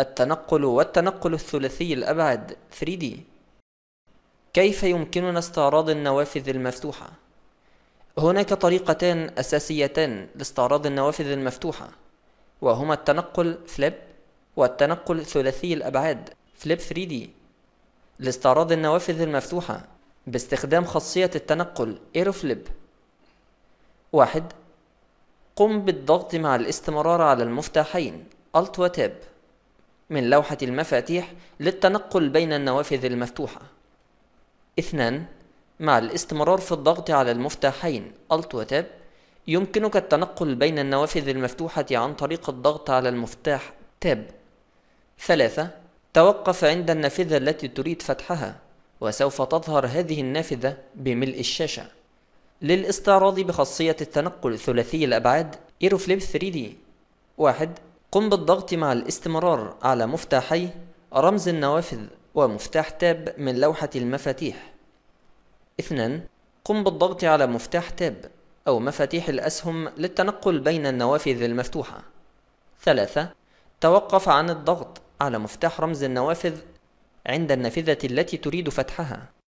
التنقل والتنقل الثلاثي الأبعد 3D كيف يمكننا استعراض النوافذ المفتوحة؟ هناك طريقتان أساسيتان لاستعراض النوافذ المفتوحة وهما التنقل فليب والتنقل ثلاثي الأبعاد فليب 3D لاستعراض النوافذ المفتوحة باستخدام خاصية التنقل Aeroflip واحد قم بالضغط مع الاستمرار على المفتاحين Alt و Tab من لوحة المفاتيح للتنقل بين النوافذ المفتوحة. اثنان مع الاستمرار في الضغط على المفتاحين Alt و Tab يمكنك التنقل بين النوافذ المفتوحة عن طريق الضغط على المفتاح Tab. ثلاثة توقف عند النافذة التي تريد فتحها وسوف تظهر هذه النافذة بملء الشاشة. للاستعراض بخاصية التنقل ثلاثي الابعاد Aeroflip إيروفليب 3D واحد قم بالضغط مع الاستمرار على مفتاحي رمز النوافذ ومفتاح تاب من لوحة المفاتيح. اثنان قم بالضغط على مفتاح تاب أو مفاتيح الأسهم للتنقل بين النوافذ المفتوحة. ثلاثة توقف عن الضغط على مفتاح رمز النوافذ عند النافذة التي تريد فتحها.